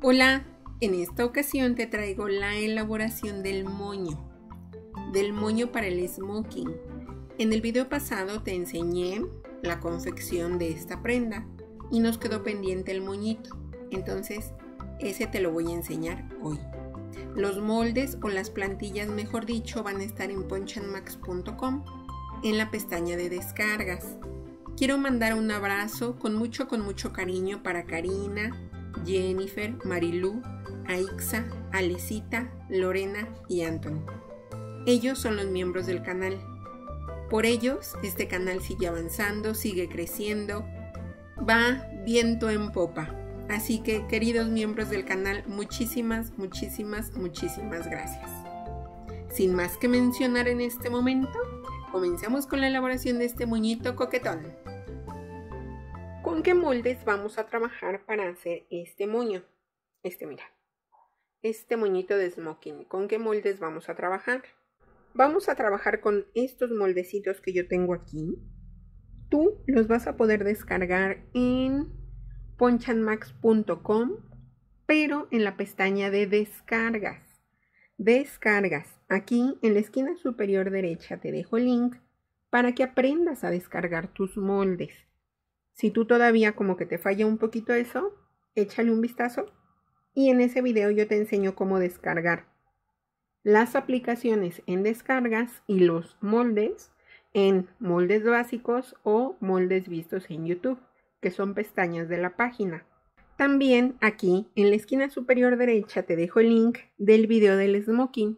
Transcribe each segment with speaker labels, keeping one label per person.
Speaker 1: Hola, en esta ocasión te traigo la elaboración del moño, del moño para el smoking. En el video pasado te enseñé la confección de esta prenda y nos quedó pendiente el moñito, entonces ese te lo voy a enseñar hoy. Los moldes o las plantillas, mejor dicho, van a estar en ponchanmax.com en la pestaña de descargas. Quiero mandar un abrazo con mucho, con mucho cariño para Karina, Jennifer, Marilú, Aixa, Alecita, Lorena y Anthony. Ellos son los miembros del canal. Por ellos, este canal sigue avanzando, sigue creciendo, va viento en popa. Así que, queridos miembros del canal, muchísimas, muchísimas, muchísimas gracias. Sin más que mencionar en este momento, comenzamos con la elaboración de este muñito coquetón. ¿Con qué moldes vamos a trabajar para hacer este moño? Este, mira. Este moñito de smoking. ¿Con qué moldes vamos a trabajar? Vamos a trabajar con estos moldecitos que yo tengo aquí. Tú los vas a poder descargar en ponchanmax.com, pero en la pestaña de descargas. Descargas. Aquí en la esquina superior derecha te dejo el link para que aprendas a descargar tus moldes. Si tú todavía como que te falla un poquito eso, échale un vistazo y en ese video yo te enseño cómo descargar las aplicaciones en descargas y los moldes en moldes básicos o moldes vistos en YouTube, que son pestañas de la página. También aquí en la esquina superior derecha te dejo el link del video del smoking.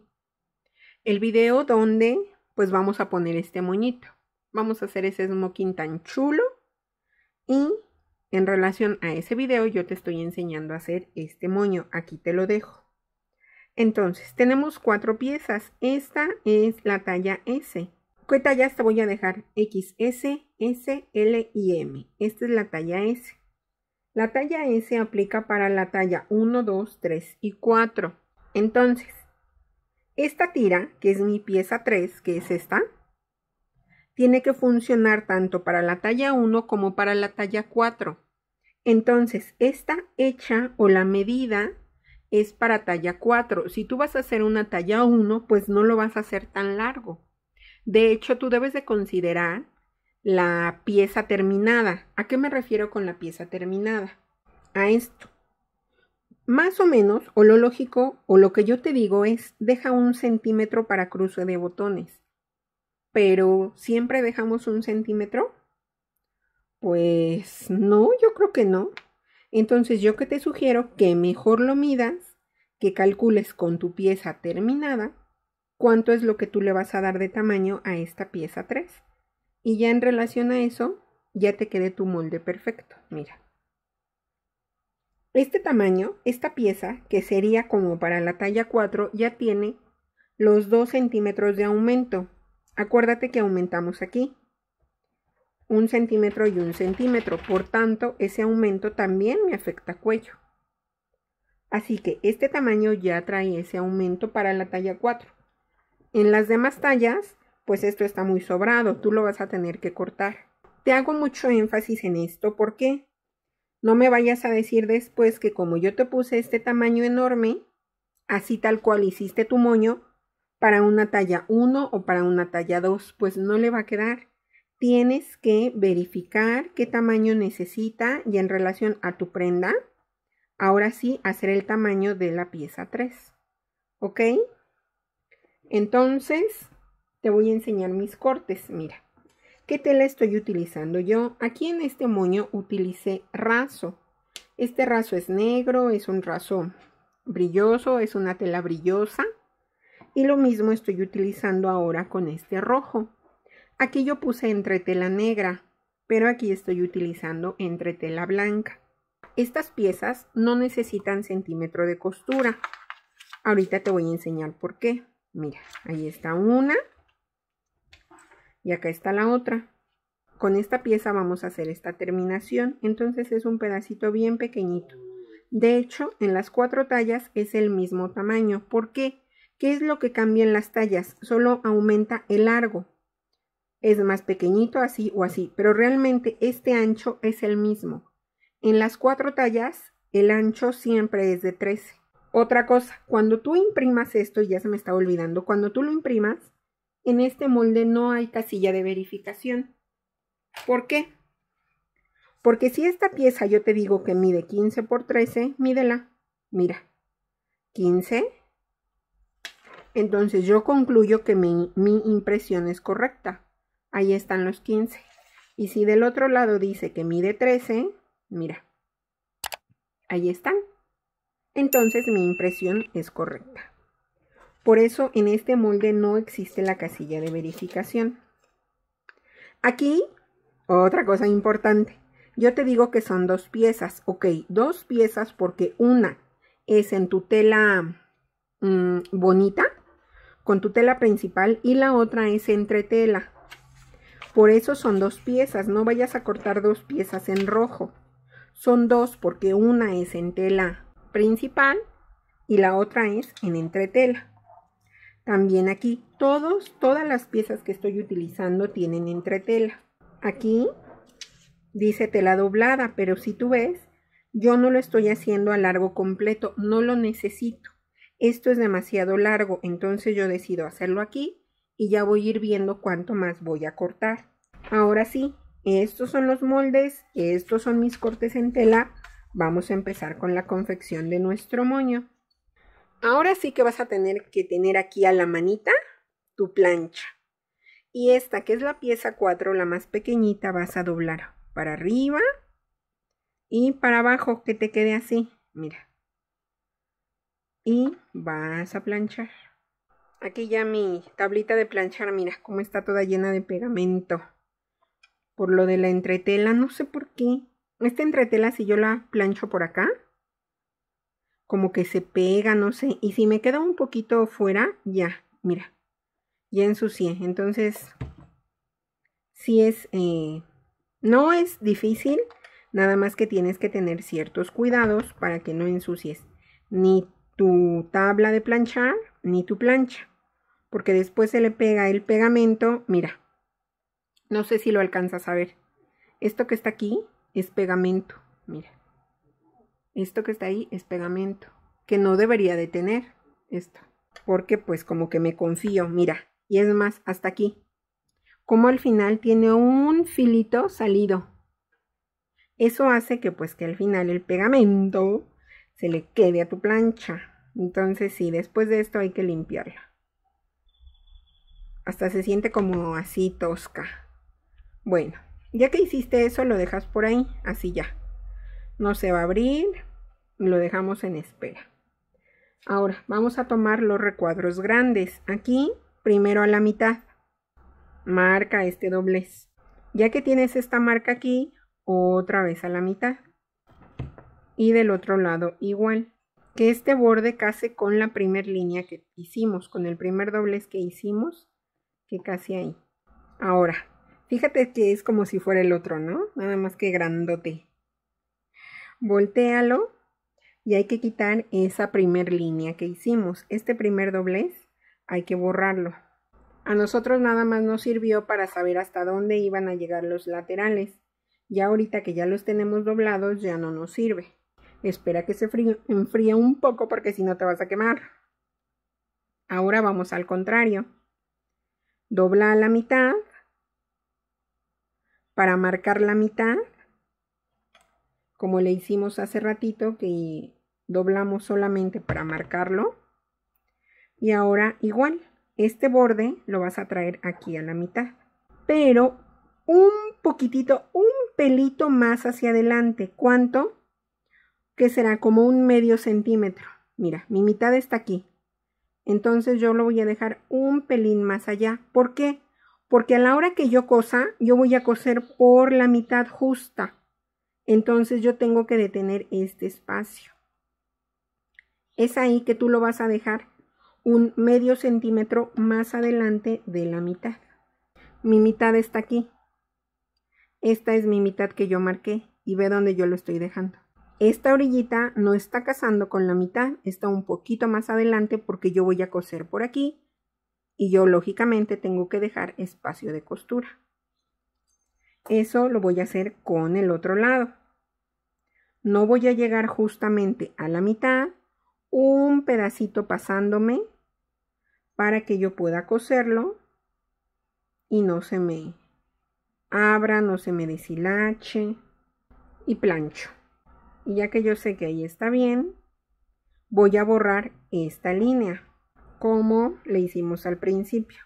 Speaker 1: El video donde pues vamos a poner este moñito. Vamos a hacer ese smoking tan chulo y en relación a ese video yo te estoy enseñando a hacer este moño. Aquí te lo dejo. Entonces, tenemos cuatro piezas. Esta es la talla S. ¿Qué talla? te voy a dejar? XS, S, L y M. Esta es la talla S. La talla S aplica para la talla 1, 2, 3 y 4. Entonces, esta tira, que es mi pieza 3, que es esta, tiene que funcionar tanto para la talla 1 como para la talla 4. Entonces, esta hecha o la medida es para talla 4. Si tú vas a hacer una talla 1, pues no lo vas a hacer tan largo. De hecho, tú debes de considerar la pieza terminada. ¿A qué me refiero con la pieza terminada? A esto. Más o menos, o lo lógico, o lo que yo te digo es, deja un centímetro para cruce de botones pero siempre dejamos un centímetro? Pues no, yo creo que no. Entonces yo que te sugiero que mejor lo midas, que calcules con tu pieza terminada cuánto es lo que tú le vas a dar de tamaño a esta pieza 3. Y ya en relación a eso, ya te quede tu molde perfecto. Mira. Este tamaño, esta pieza, que sería como para la talla 4, ya tiene los 2 centímetros de aumento. Acuérdate que aumentamos aquí. Un centímetro y un centímetro. Por tanto, ese aumento también me afecta cuello. Así que este tamaño ya trae ese aumento para la talla 4. En las demás tallas, pues esto está muy sobrado, tú lo vas a tener que cortar. Te hago mucho énfasis en esto, porque No me vayas a decir después que como yo te puse este tamaño enorme, así tal cual hiciste tu moño, para una talla 1 o para una talla 2, pues no le va a quedar. Tienes que verificar qué tamaño necesita y en relación a tu prenda, ahora sí, hacer el tamaño de la pieza 3. ¿Ok? Entonces, te voy a enseñar mis cortes. Mira, ¿qué tela estoy utilizando yo? Aquí en este moño utilicé raso. Este raso es negro, es un raso brilloso, es una tela brillosa y lo mismo estoy utilizando ahora con este rojo. Aquí yo puse entretela negra, pero aquí estoy utilizando entretela blanca. Estas piezas no necesitan centímetro de costura. Ahorita te voy a enseñar por qué. Mira, ahí está una y acá está la otra. Con esta pieza vamos a hacer esta terminación, entonces es un pedacito bien pequeñito. De hecho, en las cuatro tallas es el mismo tamaño. ¿Por qué? ¿Qué es lo que cambia en las tallas? Solo aumenta el largo. Es más pequeñito así o así, pero realmente este ancho es el mismo. En las cuatro tallas, el ancho siempre es de 13. Otra cosa, cuando tú imprimas esto, ya se me está olvidando, cuando tú lo imprimas, en este molde no hay casilla de verificación. ¿Por qué? Porque si esta pieza yo te digo que mide 15 por 13, mídela. Mira, 15 entonces yo concluyo que mi, impresión es correcta. Ahí están los 15. Y si del otro lado dice que mide 13, mira, ahí están. Entonces mi impresión es correcta. Por eso en este molde no existe la casilla de verificación. Aquí, otra cosa importante. Yo te digo que son dos piezas. Ok, dos piezas porque una es en tu tela mm, bonita con tu tela principal y la otra es entretela. Por eso son dos piezas, no vayas a cortar dos piezas en rojo. Son dos porque una es en tela principal y la otra es en entretela. También aquí todos, todas las piezas que estoy utilizando tienen entretela. Aquí dice tela doblada, pero si tú ves, yo no lo estoy haciendo a largo completo, no lo necesito esto es demasiado largo, entonces yo decido hacerlo aquí y ya voy a ir viendo cuánto más voy a cortar. Ahora sí, estos son los moldes, estos son mis cortes en tela. Vamos a empezar con la confección de nuestro moño. Ahora sí que vas a tener que tener aquí a la manita tu plancha. Y esta que es la pieza 4, la más pequeñita, vas a doblar para arriba y para abajo que te quede así. Mira, y vas a planchar. Aquí ya mi tablita de planchar, mira cómo está toda llena de pegamento. Por lo de la entretela, no sé por qué. Esta entretela, si yo la plancho por acá, como que se pega, no sé. Y si me queda un poquito fuera, ya, mira, ya ensucié. Entonces, Si es, eh, no es difícil, nada más que tienes que tener ciertos cuidados para que no ensucies ni tu tabla de planchar ni tu plancha, porque después se le pega el pegamento, mira, no sé si lo alcanzas a ver, esto que está aquí es pegamento, mira, esto que está ahí es pegamento, que no debería de tener esto, porque pues como que me confío, mira, y es más, hasta aquí, como al final tiene un filito salido, eso hace que pues que al final el pegamento se le quede a tu plancha. Entonces sí, después de esto hay que limpiarla. Hasta se siente como así tosca. Bueno, ya que hiciste eso, lo dejas por ahí, así ya. No se va a abrir, lo dejamos en espera. Ahora, vamos a tomar los recuadros grandes. Aquí, primero a la mitad. Marca este doblez. Ya que tienes esta marca aquí, otra vez a la mitad. Y del otro lado igual que este borde case con la primer línea que hicimos, con el primer doblez que hicimos, que casi ahí. Ahora, fíjate que es como si fuera el otro, ¿no? Nada más que grandote. Voltéalo y hay que quitar esa primer línea que hicimos. Este primer doblez hay que borrarlo. A nosotros nada más nos sirvió para saber hasta dónde iban a llegar los laterales. Ya ahorita que ya los tenemos doblados ya no nos sirve. Espera que se enfríe un poco porque si no te vas a quemar. Ahora vamos al contrario. Dobla a la mitad para marcar la mitad, como le hicimos hace ratito que doblamos solamente para marcarlo. Y ahora igual, este borde lo vas a traer aquí a la mitad, pero un poquitito, un pelito más hacia adelante. ¿Cuánto? que será como un medio centímetro. Mira, mi mitad está aquí. Entonces yo lo voy a dejar un pelín más allá. ¿Por qué? Porque a la hora que yo cosa, yo voy a coser por la mitad justa. Entonces yo tengo que detener este espacio. Es ahí que tú lo vas a dejar un medio centímetro más adelante de la mitad. Mi mitad está aquí. Esta es mi mitad que yo marqué y ve dónde yo lo estoy dejando. Esta orillita no está casando con la mitad, está un poquito más adelante porque yo voy a coser por aquí y yo lógicamente tengo que dejar espacio de costura. Eso lo voy a hacer con el otro lado. No voy a llegar justamente a la mitad, un pedacito pasándome para que yo pueda coserlo y no se me abra, no se me deshilache y plancho. Y ya que yo sé que ahí está bien, voy a borrar esta línea, como le hicimos al principio.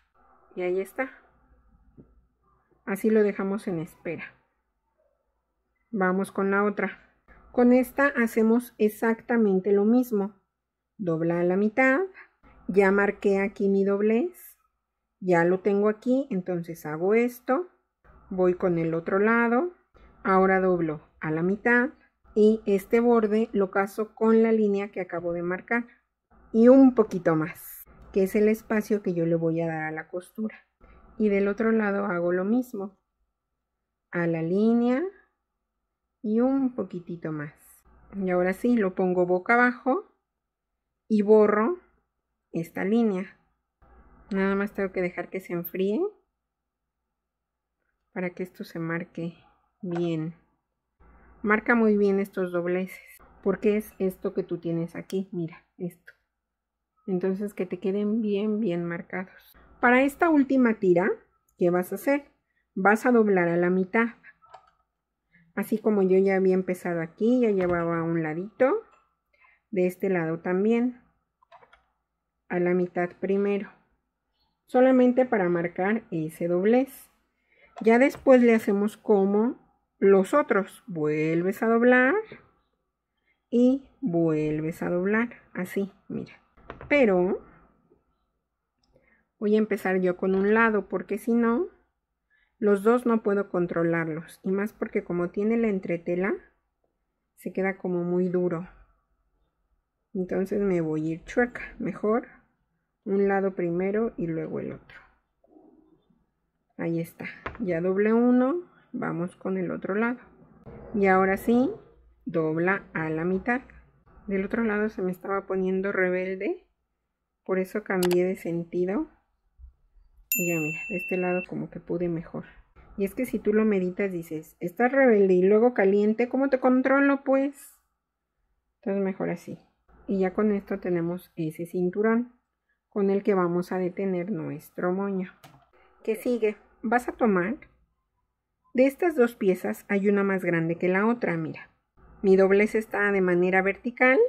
Speaker 1: Y ahí está. Así lo dejamos en espera. Vamos con la otra. Con esta hacemos exactamente lo mismo. Dobla a la mitad. Ya marqué aquí mi doblez. Ya lo tengo aquí, entonces hago esto. Voy con el otro lado. Ahora doblo a la mitad y este borde lo caso con la línea que acabo de marcar y un poquito más, que es el espacio que yo le voy a dar a la costura. Y del otro lado hago lo mismo, a la línea y un poquitito más. Y ahora sí, lo pongo boca abajo y borro esta línea. Nada más tengo que dejar que se enfríe para que esto se marque bien. Marca muy bien estos dobleces, porque es esto que tú tienes aquí, mira, esto. Entonces que te queden bien, bien marcados. Para esta última tira, ¿qué vas a hacer? Vas a doblar a la mitad. Así como yo ya había empezado aquí, ya llevaba a un ladito. De este lado también. A la mitad primero. Solamente para marcar ese doblez. Ya después le hacemos como los otros. Vuelves a doblar y vuelves a doblar. Así, mira. Pero voy a empezar yo con un lado porque si no, los dos no puedo controlarlos. Y más porque como tiene la entretela, se queda como muy duro. Entonces me voy a ir chueca. Mejor un lado primero y luego el otro. Ahí está. Ya doble uno vamos con el otro lado y ahora sí dobla a la mitad del otro lado se me estaba poniendo rebelde por eso cambié de sentido y ya mira de este lado como que pude mejor y es que si tú lo meditas dices estás rebelde y luego caliente ¿cómo te controlo pues? entonces mejor así y ya con esto tenemos ese cinturón con el que vamos a detener nuestro moño ¿qué sigue? vas a tomar de estas dos piezas hay una más grande que la otra, mira. Mi doblez está de manera vertical,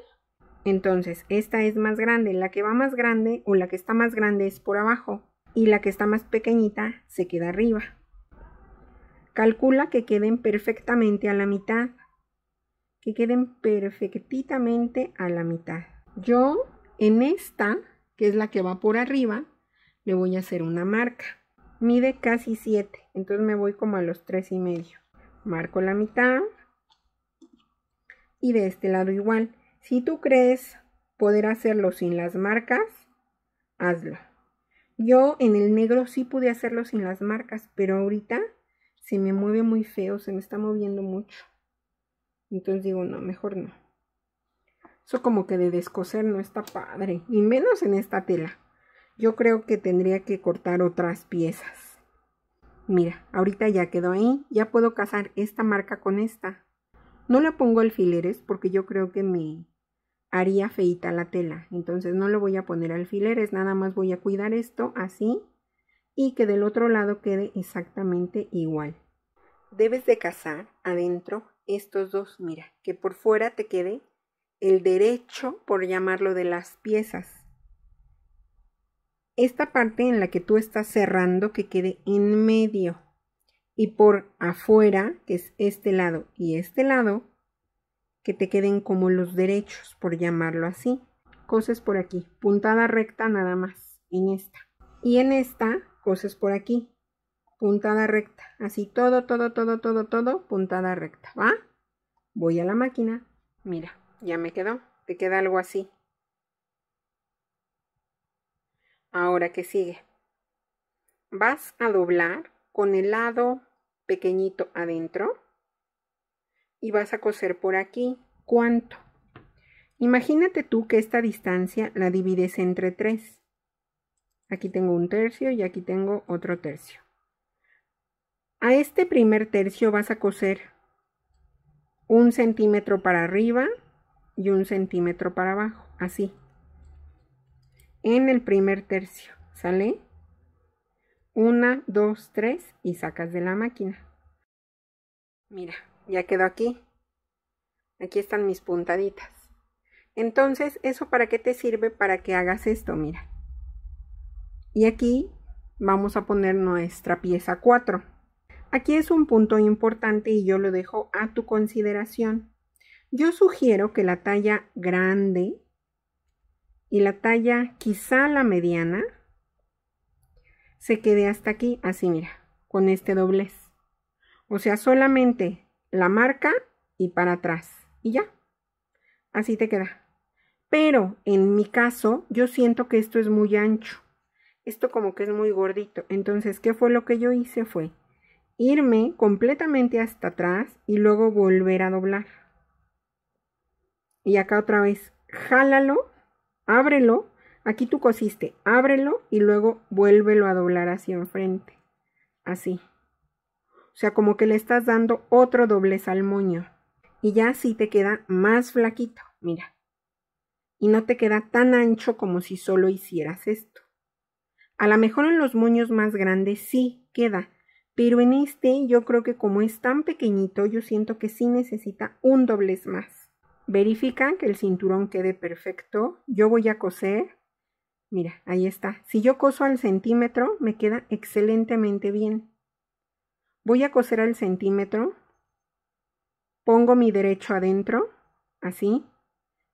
Speaker 1: entonces esta es más grande, la que va más grande o la que está más grande es por abajo y la que está más pequeñita se queda arriba. Calcula que queden perfectamente a la mitad, que queden perfectamente a la mitad. Yo en esta, que es la que va por arriba, le voy a hacer una marca mide casi 7, entonces me voy como a los 3 y medio. Marco la mitad y de este lado igual. Si tú crees poder hacerlo sin las marcas, hazlo. Yo en el negro sí pude hacerlo sin las marcas, pero ahorita se me mueve muy feo, se me está moviendo mucho. Entonces digo, no, mejor no. Eso como que de descoser no está padre, y menos en esta tela. Yo creo que tendría que cortar otras piezas. Mira, ahorita ya quedó ahí, ya puedo casar esta marca con esta. No le pongo alfileres porque yo creo que me haría feita la tela, entonces no lo voy a poner alfileres, nada más voy a cuidar esto así y que del otro lado quede exactamente igual. Debes de casar adentro estos dos, mira, que por fuera te quede el derecho, por llamarlo, de las piezas esta parte en la que tú estás cerrando que quede en medio y por afuera, que es este lado y este lado, que te queden como los derechos, por llamarlo así. Cosas por aquí, puntada recta nada más, en esta. Y en esta, cosas por aquí, puntada recta. Así todo, todo, todo, todo, todo, puntada recta, ¿va? Voy a la máquina. Mira, ya me quedó. Te queda algo así. que sigue. Vas a doblar con el lado pequeñito adentro y vas a coser por aquí. ¿Cuánto? Imagínate tú que esta distancia la divides entre tres Aquí tengo un tercio y aquí tengo otro tercio. A este primer tercio vas a coser un centímetro para arriba y un centímetro para abajo, así en el primer tercio, ¿sale? Una, dos, tres y sacas de la máquina. Mira, ya quedó aquí. Aquí están mis puntaditas. Entonces, ¿eso para qué te sirve? Para que hagas esto, mira. Y aquí vamos a poner nuestra pieza 4. Aquí es un punto importante y yo lo dejo a tu consideración. Yo sugiero que la talla grande y la talla quizá la mediana se quede hasta aquí, así mira, con este doblez. O sea, solamente la marca y para atrás y ya, así te queda. Pero en mi caso, yo siento que esto es muy ancho. Esto como que es muy gordito. Entonces, ¿qué fue lo que yo hice? Fue irme completamente hasta atrás y luego volver a doblar. Y acá otra vez, jálalo ábrelo, aquí tú cosiste, ábrelo y luego vuélvelo a doblar hacia enfrente, así. O sea, como que le estás dando otro doblez al moño y ya así te queda más flaquito, mira. Y no te queda tan ancho como si solo hicieras esto. A lo mejor en los moños más grandes sí queda, pero en este yo creo que como es tan pequeñito, yo siento que sí necesita un doblez más verifica que el cinturón quede perfecto. Yo voy a coser. Mira, ahí está. Si yo coso al centímetro, me queda excelentemente bien. Voy a coser al centímetro. Pongo mi derecho adentro, así,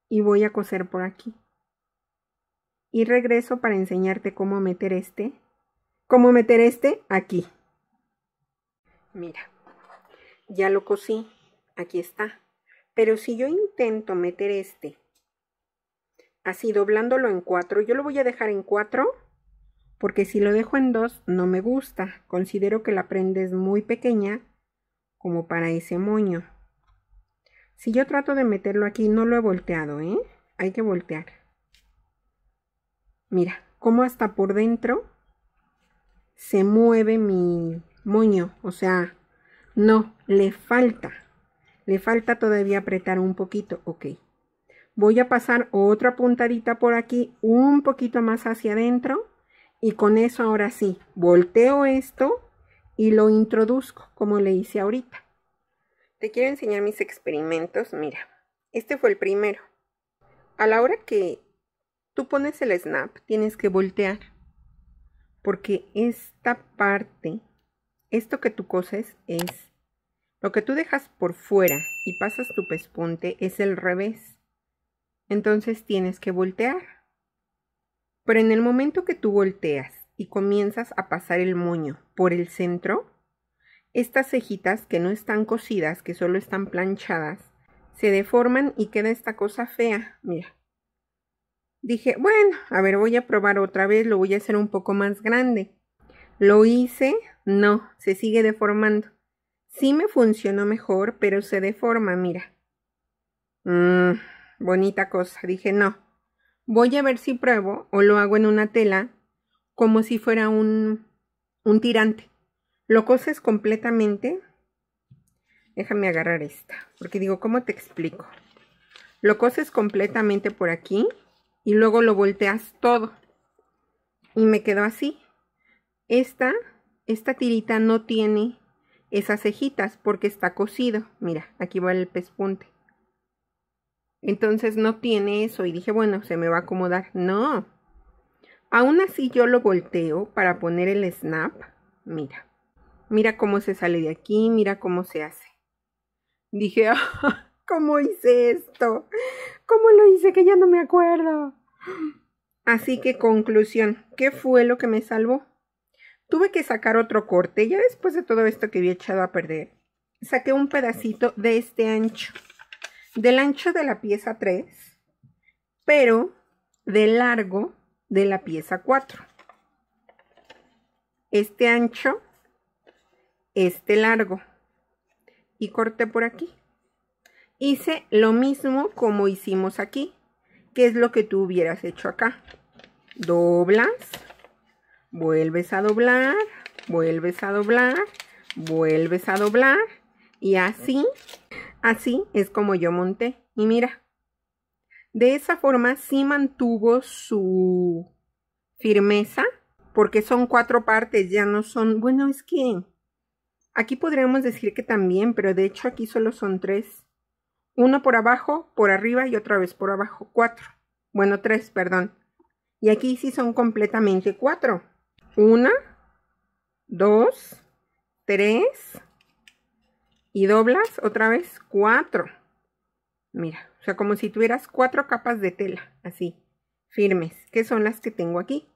Speaker 1: y voy a coser por aquí. Y regreso para enseñarte cómo meter este, cómo meter este aquí. Mira, ya lo cosí, aquí está pero si yo intento meter este así doblándolo en cuatro, yo lo voy a dejar en cuatro porque si lo dejo en dos no me gusta. Considero que la prenda es muy pequeña como para ese moño. Si yo trato de meterlo aquí, no lo he volteado, ¿eh? Hay que voltear. Mira, como hasta por dentro se mueve mi moño, o sea, no, le falta. Le falta todavía apretar un poquito, ok. Voy a pasar otra puntadita por aquí, un poquito más hacia adentro. Y con eso ahora sí, volteo esto y lo introduzco, como le hice ahorita. Te quiero enseñar mis experimentos. Mira, este fue el primero. A la hora que tú pones el snap, tienes que voltear. Porque esta parte, esto que tú coses es lo que tú dejas por fuera y pasas tu pespunte es el revés. Entonces tienes que voltear. Pero en el momento que tú volteas y comienzas a pasar el moño por el centro, estas cejitas que no están cosidas, que solo están planchadas, se deforman y queda esta cosa fea. Mira. Dije, bueno, a ver, voy a probar otra vez, lo voy a hacer un poco más grande. Lo hice, no, se sigue deformando. Sí me funcionó mejor, pero se deforma, mira. Mm, bonita cosa. Dije, no. Voy a ver si pruebo o lo hago en una tela como si fuera un, un tirante. Lo coses completamente. Déjame agarrar esta, porque digo, ¿cómo te explico? Lo coses completamente por aquí y luego lo volteas todo. Y me quedó así. Esta, esta tirita no tiene esas cejitas porque está cocido. Mira, aquí va el pespunte. Entonces no tiene eso y dije, bueno, se me va a acomodar. No. Aún así yo lo volteo para poner el snap. Mira. Mira cómo se sale de aquí, mira cómo se hace. Dije, ah, ¿cómo hice esto? ¿Cómo lo hice que ya no me acuerdo? Así que conclusión, ¿qué fue lo que me salvó? Tuve que sacar otro corte, ya después de todo esto que había echado a perder, saqué un pedacito de este ancho, del ancho de la pieza 3, pero de largo de la pieza 4. Este ancho, este largo. Y corté por aquí. Hice lo mismo como hicimos aquí, que es lo que tú hubieras hecho acá. Doblas vuelves a doblar, vuelves a doblar, vuelves a doblar y así, así es como yo monté. Y mira, de esa forma sí mantuvo su firmeza porque son cuatro partes, ya no son, bueno, es que aquí podríamos decir que también, pero de hecho aquí solo son tres. Uno por abajo, por arriba y otra vez por abajo, cuatro. Bueno, tres, perdón. Y aquí sí son completamente cuatro. Una, dos, tres. Y doblas otra vez cuatro. Mira, o sea, como si tuvieras cuatro capas de tela, así, firmes, que son las que tengo aquí.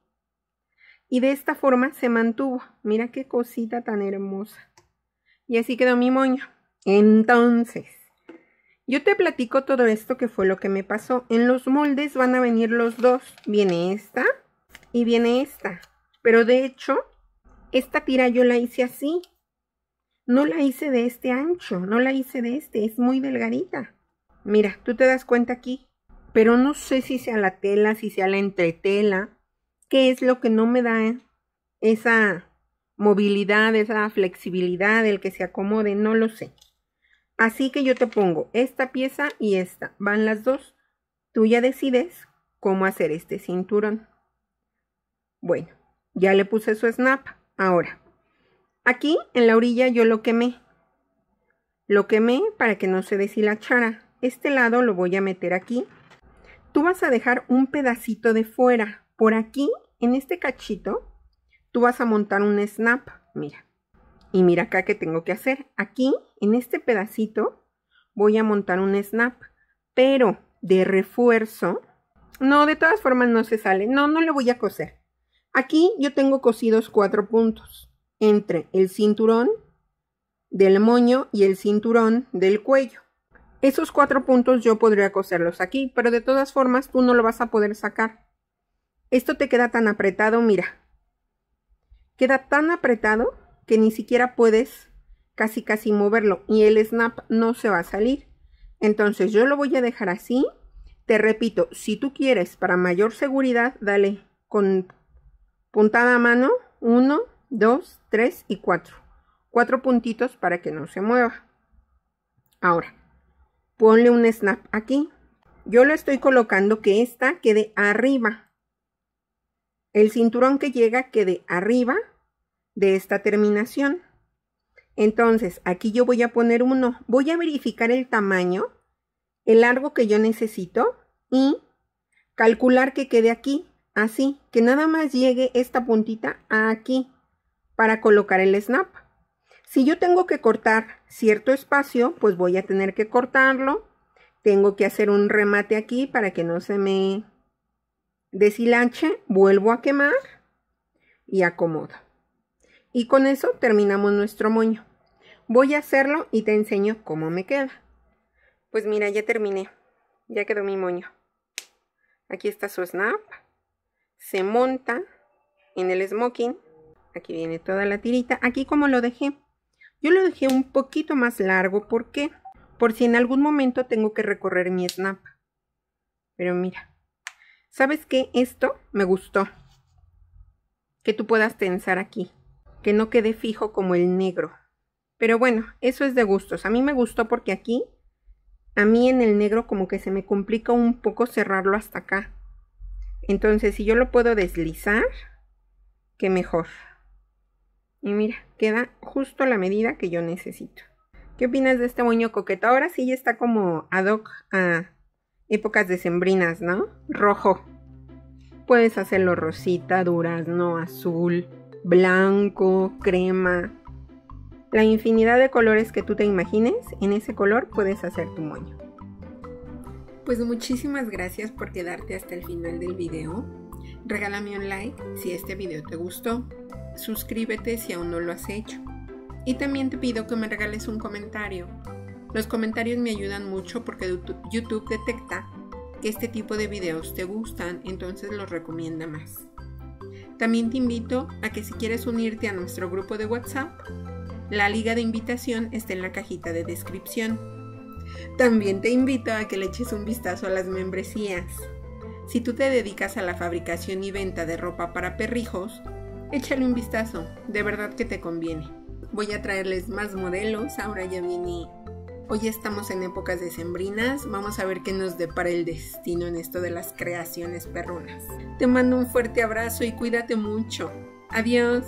Speaker 1: Y de esta forma se mantuvo. Mira qué cosita tan hermosa. Y así quedó mi moño. Entonces, yo te platico todo esto que fue lo que me pasó. En los moldes van a venir los dos. Viene esta y viene esta. Pero de hecho, esta tira yo la hice así. No la hice de este ancho, no la hice de este, es muy delgadita. Mira, tú te das cuenta aquí, pero no sé si sea la tela, si sea la entretela, qué es lo que no me da esa movilidad, esa flexibilidad, el que se acomode, no lo sé. Así que yo te pongo esta pieza y esta, van las dos. Tú ya decides cómo hacer este cinturón. Bueno, ya le puse su snap. Ahora, aquí en la orilla yo lo quemé. Lo quemé para que no se deshilachara. Este lado lo voy a meter aquí. Tú vas a dejar un pedacito de fuera. Por aquí, en este cachito, tú vas a montar un snap. Mira. Y mira acá que tengo que hacer. Aquí, en este pedacito, voy a montar un snap. Pero de refuerzo. No, de todas formas no se sale. No, no le voy a coser. Aquí yo tengo cosidos cuatro puntos entre el cinturón del moño y el cinturón del cuello. Esos cuatro puntos yo podría coserlos aquí, pero de todas formas tú no lo vas a poder sacar. Esto te queda tan apretado, mira. Queda tan apretado que ni siquiera puedes casi casi moverlo y el snap no se va a salir. Entonces yo lo voy a dejar así. Te repito, si tú quieres para mayor seguridad, dale con Puntada a mano, 1, 2, 3 y 4. cuatro puntitos para que no se mueva. Ahora, ponle un snap aquí. Yo lo estoy colocando que esta quede arriba. El cinturón que llega quede arriba de esta terminación. Entonces, aquí yo voy a poner uno. Voy a verificar el tamaño, el largo que yo necesito y calcular que quede aquí. Así que nada más llegue esta puntita aquí para colocar el snap. Si yo tengo que cortar cierto espacio, pues voy a tener que cortarlo. Tengo que hacer un remate aquí para que no se me deshilache. Vuelvo a quemar y acomodo. Y con eso terminamos nuestro moño. Voy a hacerlo y te enseño cómo me queda. Pues mira, ya terminé. Ya quedó mi moño. Aquí está su snap se monta en el smoking. Aquí viene toda la tirita. Aquí como lo dejé. Yo lo dejé un poquito más largo. ¿Por qué? Por si en algún momento tengo que recorrer mi snap. Pero mira. ¿Sabes qué? Esto me gustó. Que tú puedas tensar aquí. Que no quede fijo como el negro. Pero bueno, eso es de gustos. A mí me gustó porque aquí, a mí en el negro como que se me complica un poco cerrarlo hasta acá. Entonces, si yo lo puedo deslizar, qué mejor. Y mira, queda justo la medida que yo necesito. ¿Qué opinas de este moño coqueto? Ahora sí ya está como ad hoc a épocas decembrinas, ¿no? Rojo. Puedes hacerlo rosita, durazno, azul, blanco, crema. La infinidad de colores que tú te imagines, en ese color puedes hacer tu moño. Pues muchísimas gracias por quedarte hasta el final del video. Regálame un like si este video te gustó. Suscríbete si aún no lo has hecho. Y también te pido que me regales un comentario. Los comentarios me ayudan mucho porque YouTube detecta que este tipo de videos te gustan, entonces los recomienda más. También te invito a que si quieres unirte a nuestro grupo de WhatsApp, la liga de invitación está en la cajita de descripción. También te invito a que le eches un vistazo a las membresías. Si tú te dedicas a la fabricación y venta de ropa para perrijos, échale un vistazo, de verdad que te conviene. Voy a traerles más modelos, ahora ya viene... Hoy estamos en épocas decembrinas, vamos a ver qué nos depara el destino en esto de las creaciones perrunas. Te mando un fuerte abrazo y cuídate mucho. Adiós.